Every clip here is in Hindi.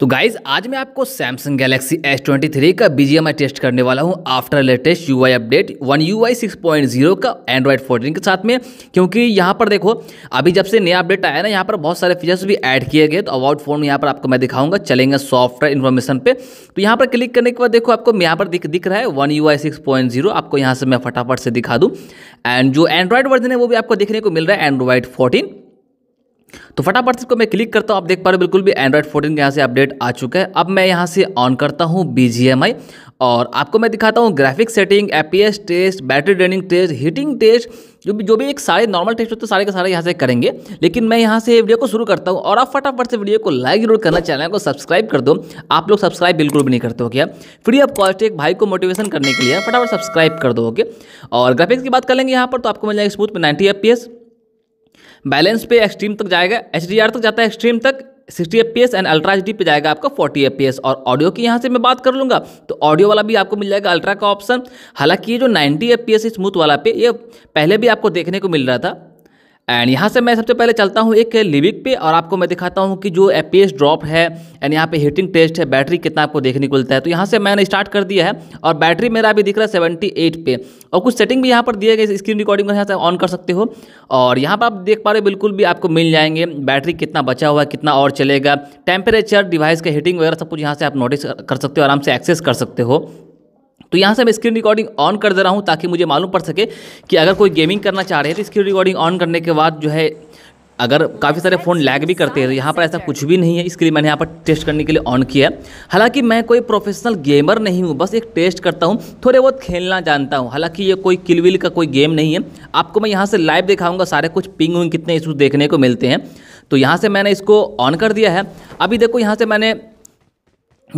तो गाइज आज मैं आपको Samsung Galaxy S twenty three का बीजीएमआई टेस्ट करने वाला हूँ after latest I update one U I six point zero का एंड्रॉयड फोर्टीन के साथ में क्योंकि यहाँ पर देखो अभी जब से नया अपडेट आया ना यहाँ पर बहुत सारे फीचर्स भी ऐड किए गए तो अवॉर्ड फोन यहाँ पर आपको मैं दिखाऊंगा चलेंगे सॉफ्टवेयर इन्फॉर्मेशन पे तो यहाँ पर क्लिक करने के बाद देखो आपको यहाँ पर दिख दिख रहा है one U I six point zero आपको यहाँ से मैं फटाफट से दिखा दूँ एंड जो एंड्रॉयड वर्जन है वो भी आपको देखने को मिल रहा है एंड्रॉइड फोर्टीन तो फटाफट इसको मैं क्लिक करता हूँ आप देख पा रहे हो बिल्कुल भी एंड्रॉइड फोर्टीन के यहाँ से अपडेट आ चुका है अब मैं यहाँ से ऑन करता हूँ बी और आपको मैं दिखाता हूँ graphic setting FPS test battery draining test heating test जो भी जो भी एक सारे नॉर्मल टेस्ट होते तो सारे के सारे यहाँ से करेंगे लेकिन मैं यहाँ से वीडियो को शुरू करता हूँ और आप फटाफट से वीडियो को लाइक जरूर करना चैनल को सब्सक्राइब कर दो आप लोग सब्सक्राइब बिल्कुल भी नहीं करते हो क्या फ्री ऑफ कॉस्ट एक भाई को मोटिवेशन करने के लिए फटाफट सब्सक्राइब कर दो ओके और ग्राफिक्स की बात कर लेंगे यहाँ पर तो आपको मिल जाएगा स्मूथ में नाइन्टी एफ बैलेंस पे एक्सट्रीम तक जाएगा एच तक जाता है एक्सट्रीम तक sixty F and ultra H पे जाएगा आपका फोर्टी एफ और ऑडियो की यहाँ से मैं बात कर लूँगा तो ऑडियो वाला भी आपको मिल जाएगा अल्ट्रा का ऑप्शन हालांकि ये जो नाइन्टी एफ स्मूथ वाला पे ये पहले भी आपको देखने को मिल रहा था एंड यहाँ से मैं सबसे पहले चलता हूँ एक लिविक पे और आपको मैं दिखाता हूँ कि जो एपीएस ड्रॉप है एंड यहाँ पे हीटिंग टेस्ट है बैटरी कितना आपको देखने को मिलता है तो यहाँ से मैंने स्टार्ट कर दिया है और बैटरी मेरा अभी दिख रहा है सेवेंटी एट पे और कुछ सेटिंग भी यहाँ पर दिए गए स्क्रीन रिकॉर्डिंग यहाँ से ऑन कर सकते हो और यहाँ पर आप देख पा रहे बिल्कुल भी आपको मिल जाएंगे बैटरी कितना बचा हुआ है कितना और चलेगा टेम्परेचर डिवाइस का हीटिंग वगैरह सब कुछ यहाँ से आप नोटिस कर सकते हो आराम से एक्सेस कर सकते हो तो यहाँ से मैं स्क्रीन रिकॉर्डिंग ऑन कर दे रहा हूँ ताकि मुझे मालूम पड़ सके कि अगर कोई गेमिंग करना चाह रहे हैं तो स्क्रीन रिकॉर्डिंग ऑन करने के बाद जो है अगर काफ़ी सारे फ़ोन लैग भी करते हैं तो यहाँ पर ऐसा कुछ भी नहीं है इसके लिए मैंने यहाँ पर टेस्ट करने के लिए ऑन किया हालाँकि मैं कोई प्रोफेशनल गेमर नहीं हूँ बस एक टेस्ट करता हूँ थोड़े बहुत खेलना जानता हूँ हालाँकि ये कोई किलविल का कोई गेम नहीं है आपको मैं यहाँ से लाइव दिखाऊँगा सारे कुछ पिंग विंग कितने इशूज़ देखने को मिलते हैं तो यहाँ से मैंने इसको ऑन कर दिया है अभी देखो यहाँ से मैंने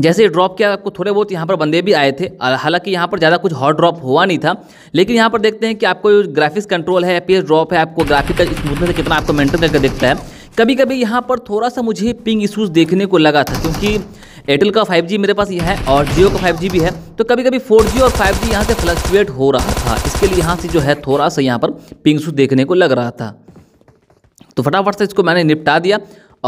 जैसे ड्रॉप किया आपको थोड़े बहुत यहाँ पर बंदे भी आए थे हालांकि यहाँ पर ज़्यादा कुछ हॉट ड्रॉप हुआ नहीं था लेकिन यहाँ पर देखते हैं कि आपको ग्राफिक्स कंट्रोल है पी ड्रॉप है आपको ग्राफिक का स्मूथनेस से कितना आपको मेंटेन करके देखता है कभी कभी यहाँ पर थोड़ा सा मुझे पिंग इशूज़ देखने को लगा था क्योंकि एयरटेल का 5G मेरे पास यह है और जियो का 5G भी है तो कभी कभी 4G और 5G जी यहाँ से फ्लक्चुएट हो रहा था इसके लिए यहाँ से जो है थोड़ा सा यहाँ पर पिंग इशूज़ देखने को लग रहा था तो फटाफट से इसको मैंने निपटा दिया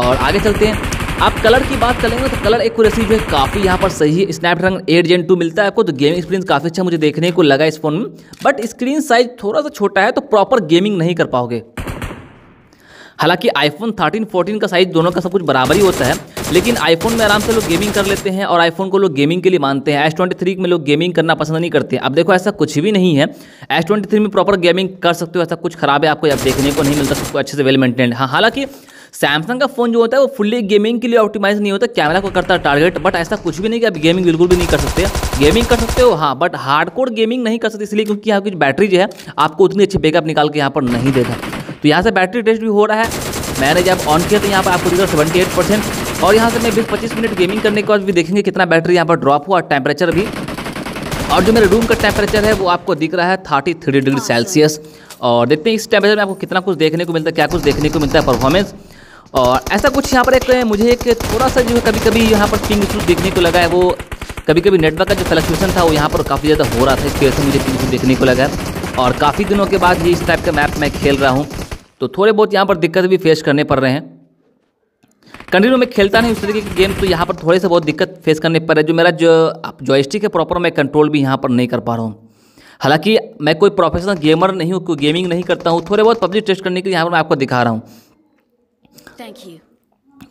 और आगे चलते हैं आप कलर की बात करेंगे तो कलर एक्यूरेसी जो है काफ़ी यहाँ पर सही है स्नैपड्रैगन एट जेन टू मिलता है आपको तो गेमिंग एक्सपीरियंस काफ़ी अच्छा मुझे देखने को लगा इस फ़ोन में बट स्क्रीन साइज थोड़ा सा छोटा है तो प्रॉपर गेमिंग नहीं कर पाओगे हालांकि आईफोन 13, 14 का साइज दोनों का सब कुछ बराबर ही होता है लेकिन आईफोन में आराम से लोग गेमिंग कर लेते हैं और आईफोन को लोग गेमिंग के लिए मानते हैं एस ट्वेंटी थ्री में लोग गेमिंग करना पसंद नहीं करते अब देखो ऐसा कुछ भी नहीं है एस ट्वेंटी थ्री में प्रॉपर गेमिंग कर सकते हो ऐसा कुछ खराब है आपको अब देखने को नहीं मिलता सबको अच्छे से वेल मेंटेन हाँ हालांकि सैमसंग का फोन जो होता है वो फुल्ली गेमिंग के लिए ऑप्टिमाइज नहीं होता कैमरा को करता है टारगेट बट ऐसा कुछ भी नहीं कि आप गेमिंग बिल्कुल भी नहीं कर सकते गेमिंग कर सकते हो हाँ बट कोड गेमिंग नहीं कर सकते इसलिए क्योंकि यहाँ की बैटरी जो है आपको उतनी अच्छी बैकअप निकाल के यहाँ पर नहीं देता तो यहाँ से बैटरी टेस्ट भी हो रहा है मैंने जब ऑन किया तो यहाँ पर आपको दिखा सेवेंटी एट परसेंट और यहाँ से मैं बीस पच्चीस मिनट गेमिंग करने के बाद भी देखेंगे कितना बैटरी यहाँ पर ड्रॉप हुआ टेम्परेचर भी और जो मेरे रूम का टेम्परेचर है वो आपको दिख रहा है थर्टी थ्री डिग्री सेल्सियस और देखते हैं इस टेम्परेचर में आपको कितना कुछ देखने को मिलता है क्या कुछ देखने को मिलता है परफॉर्मेंस और ऐसा कुछ यहाँ पर एक मुझे एक थोड़ा सा जो है कभी कभी यहाँ पर पिंग इशू देखने को लगा है वो कभी कभी नेटवर्क का जो फ्लक्चुएसन था वो यहाँ पर काफ़ी ज़्यादा हो रहा था इसकी वजह से मुझे पिंग इशू देखने को लगा और काफ़ी दिनों के बाद ये इस टाइप का मैप मैं खेल रहा हूँ तो थोड़े बहुत यहाँ पर दिक्कत भी फेस करने पड़ रहे हैं कंटिन्यू में खेलता नहीं उस तरीके की गेम तो यहाँ पर थोड़े से बहुत दिक्कत फेस करने पर है जो मेरा जो जॉयस्टिक है प्रॉपर मैं कंट्रोल भी यहाँ पर नहीं कर पा रहा हूँ हालांकि मैं कोई प्रोफेशनल गेमर नहीं हूँ कोई गेमिंग नहीं करता हूँ थोड़े बहुत पब्लिक टेस्ट करने के लिए यहाँ पर मैं आपको दिखा रहा हूँ थैंक यू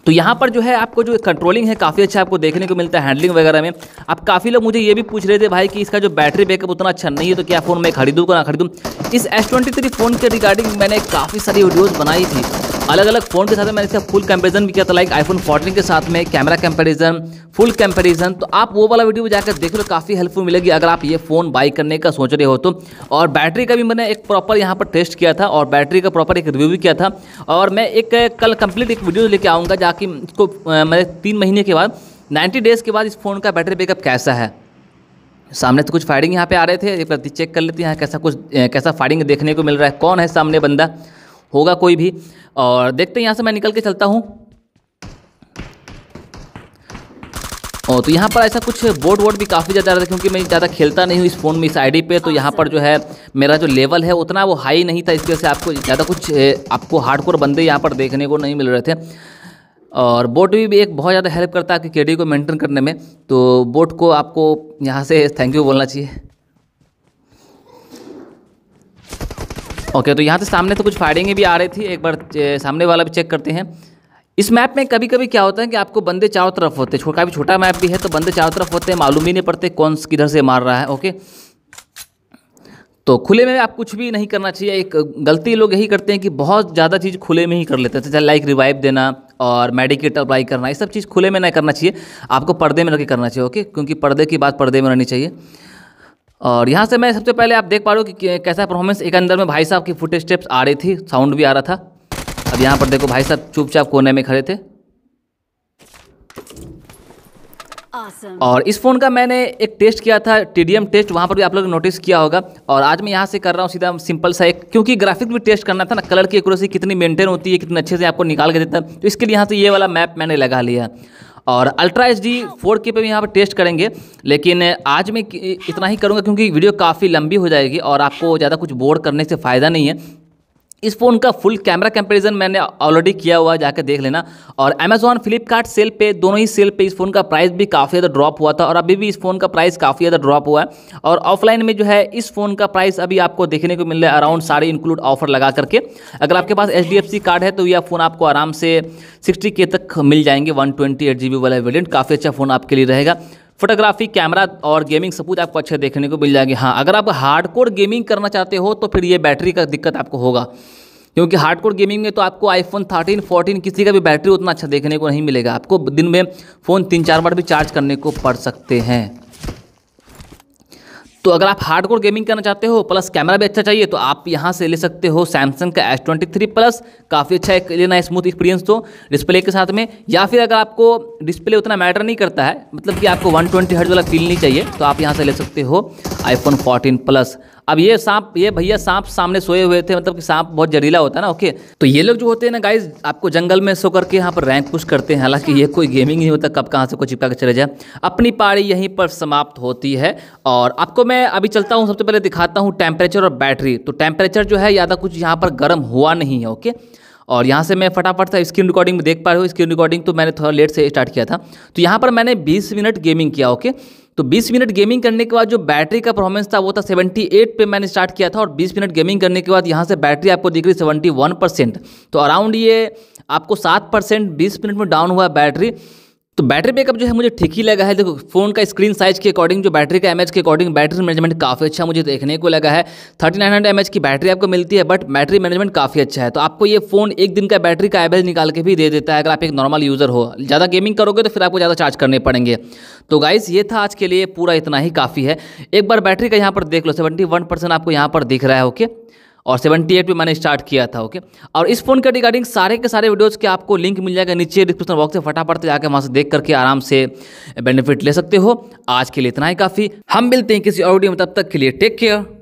तो यहाँ पर जो है आपको जो कंट्रोलिंग है काफ़ी अच्छा आपको देखने को मिलता है हैंडलिंग वगैरह में आप काफ़ी लोग मुझे ये भी पूछ रहे थे भाई कि इसका जो बैटरी बैकअप उतना अच्छा नहीं है तो क्या फ़ोन मैं खरीदूँ को ना खरीदूँ इस एस ट्वेंटी थ्री फ़ोन के रिगार्डिंग मैंने काफ़ी सारी वीडियोज़ बनाई थी अलग अलग फ़ोन के साथ मैंने इसका फुल कंपेरिजन भी किया था लाइक आईफोन फोर्टीन के साथ में कैमरा कंपेरिजन फुल कंपेरिजन तो आप वो वाला वीडियो जाकर देख लो काफ़ी हेल्पफुल मिलेगी अगर आप ये फ़ोन बाई करने का सोच रहे हो तो और बैटरी का भी मैंने एक प्रॉपर यहाँ पर टेस्ट किया था और बैटरी का प्रॉपर एक रिव्यू भी किया था और मैं एक कल कंप्लीट एक वीडियो लेके आऊँगा जाकि इसको मैं तीन महीने के बाद नाइन्टी डेज़ के बाद इस फ़ोन का बैटरी बैकअप कैसा है सामने तो कुछ फायरिंग यहाँ पे आ रहे थे एक बार चेक कर लेते हैं यहाँ कैसा कुछ कैसा फायरिंग देखने को मिल रहा है कौन है सामने बंदा होगा कोई भी और देखते हैं यहाँ से मैं निकल के चलता हूँ और तो यहाँ पर ऐसा कुछ बोर्ड वोड भी काफ़ी ज़्यादा रहता है क्योंकि मैं ज़्यादा खेलता नहीं हूँ इस फ़ोन में इस आईडी पे तो यहाँ पर जो है मेरा जो लेवल है उतना वो हाई नहीं था इस वजह से आपको ज़्यादा कुछ आपको हार्डकोर बंदे यहाँ पर देखने को नहीं मिल रहे थे और बोट भी, भी एक बहुत ज़्यादा हेल्प करता है कि केडी को मेंटेन करने में तो बोट को आपको यहाँ से थैंक यू बोलना चाहिए ओके तो यहाँ से सामने से तो कुछ फायरिंगें भी आ रही थी एक बार सामने वाला भी चेक करते हैं इस मैप में कभी कभी क्या होता है कि आपको बंदे चारों तरफ होते हैं काफ़ी छोटा मैप भी है तो बंदे चारों तरफ होते हैं मालूम ही नहीं पड़ते कौन किधर से मार रहा है ओके तो खुले में आप कुछ भी नहीं करना चाहिए एक गलती लोग यही करते हैं कि बहुत ज़्यादा चीज़ खुले में ही कर लेते हैं जैसे लाइक रिवाइव देना और मेडिकेट अप्लाई करना ये सब चीज़ खुले में नहीं करना चाहिए आपको पर्दे में रखे करना चाहिए ओके क्योंकि पर्दे की बात पर्दे में रहनी चाहिए और यहाँ से मैं सबसे पहले आप देख पा रहे हो कि कैसा परफॉर्मेंस एक अंदर में भाई साहब की फुट स्टेप्स आ रही थी साउंड भी आ रहा था अब यहाँ पर देखो भाई साहब चुपचाप कोने में खड़े थे awesome. और इस फ़ोन का मैंने एक टेस्ट किया था टी टेस्ट वहाँ पर भी आप लोग नोटिस किया होगा और आज मैं यहाँ से कर रहा हूँ सीधा सिंपल सा एक क्योंकि ग्राफिक भी टेस्ट करना था ना कलर की एक्यूरेसी कितनी मेंटेन होती है कितने अच्छे से आपको निकाल के देता है तो इसके लिए यहाँ से ये वाला मैप मैंने लगा लिया और अल्ट्रा एच डी फोर के पे भी यहाँ पर टेस्ट करेंगे लेकिन आज मैं इतना ही करूँगा क्योंकि वीडियो काफ़ी लंबी हो जाएगी और आपको ज़्यादा कुछ बोर करने से फ़ायदा नहीं है इस फ़ोन का फुल कैमरा कंपैरिजन मैंने ऑलरेडी किया हुआ जाकर देख लेना और अमेजोन फ्लिपकार्ट सेल पे दोनों ही सेल पे इस फ़ोन का प्राइस भी काफ़ी ज़्यादा ड्रॉप हुआ था और अभी भी इस फ़ोन का प्राइस काफ़ी ज़्यादा ड्रॉप हुआ है और ऑफलाइन में जो है इस फ़ोन का प्राइस अभी आपको देखने को मिल रहा है अराउंड सारे इंक्लूड ऑफर लगा करके अगर आपके पास एच कार्ड है तो यह फ़ोन आपको आराम से सिक्सटी तक मिल जाएंगे वन ट्वेंटी वाला वेरियंट काफ़ी अच्छा फ़ोन आपके लिए रहेगा फोटोग्राफी कैमरा और गेमिंग सब कुछ आपको अच्छे देखने को मिल जाएगी हाँ अगर आप हार्डकोर गेमिंग करना चाहते हो तो फिर ये बैटरी का दिक्कत आपको होगा क्योंकि हार्डकोर गेमिंग में तो आपको आईफोन 13, 14 किसी का भी बैटरी उतना अच्छा देखने को नहीं मिलेगा आपको दिन में फ़ोन तीन चार बार भी चार्ज करने को पड़ सकते हैं तो अगर आप हार्डकोर गेमिंग करना चाहते हो प्लस कैमरा भी अच्छा चाहिए तो आप यहाँ से ले सकते हो सैमसंग का एस ट्वेंटी थ्री प्लस काफ़ी अच्छा एक लेना स्मूथ एक्सपीरियंस तो डिस्प्ले के साथ में या फिर अगर आपको डिस्प्ले उतना मैटर नहीं करता है मतलब कि आपको वन ट्वेंटी हर्ट वाला फील नहीं चाहिए तो आप यहाँ से ले सकते हो आईफोन फोर्टीन प्लस अब ये सांप ये भैया सांप सामने सोए हुए थे मतलब कि सांप बहुत जहरीला होता है ना ओके तो ये लोग जो होते हैं ना गाइज आपको जंगल में सो करके यहाँ पर रैंक पुश करते हैं हालांकि ये कोई गेमिंग नहीं होता कब कहाँ से कोई चिपका के चले जाए अपनी पारी यहीं पर समाप्त होती है और आपको मैं अभी चलता हूँ सबसे पहले दिखाता हूँ टेम्परेचर और बैटरी तो टेम्परेचर जो है ज़्यादा तो कुछ यहाँ पर गर्म हुआ नहीं है ओके और यहाँ से मैं फटाफट था स्क्रीन रिकॉर्डिंग में देख पा रहे हो स्क्रीन रिकॉर्डिंग तो मैंने थोड़ा लेट से स्टार्ट किया था तो यहाँ पर मैंने बीस मिनट गेमिंग किया ओके तो 20 मिनट गेमिंग करने के बाद जो बैटरी का परफॉर्मेंस था वो था 78 पे मैंने स्टार्ट किया था और 20 मिनट गेमिंग करने के बाद यहाँ से बैटरी आपको दिख रही सेवेंटी वन परसेंट तो अराउंड ये आपको सात परसेंट बीस मिनट में डाउन हुआ बैटरी तो बैटरी बैकअप जो है मुझे ठीक ही लगा है देखो फोन का स्क्रीन साइज के अकॉर्डिंग जो बैटरी का एम के अकॉर्डिंग बैटरी मैनेजमेंट काफ़ी अच्छा मुझे देखने को लगा है थर्टी नाइन हंड्रेड की बैटरी आपको मिलती है बट बैटरी मैनेजमेंट काफ़ी अच्छा है तो आपको ये फोन एक दिन का बैटरी का एवरेज निकाल के भी दे देता है अगर आप एक नॉर्मल यूज़र हो ज़्यादा गेमिंग करोगे तो फिर आपको ज़्यादा चार्ज करने पड़ेंगे तो गाइस ये था आज के लिए पूरा इतना ही काफ़ी है एक बार बैटरी का यहाँ पर देख लो सेवेंटी आपको यहाँ पर दिख रहा है ओके और 78 पे मैंने स्टार्ट किया था ओके और इस फ़ोन के रिगार्डिंग सारे के सारे वीडियोज़ के आपको लिंक मिल जाएगा नीचे डिस्क्रिप्शन बॉक्स से फटाफट जाकर वहाँ से देख करके आराम से बेनिफिट ले सकते हो आज के लिए इतना ही काफ़ी हम मिलते हैं किसी और वीडियो में तब तक के लिए टेक केयर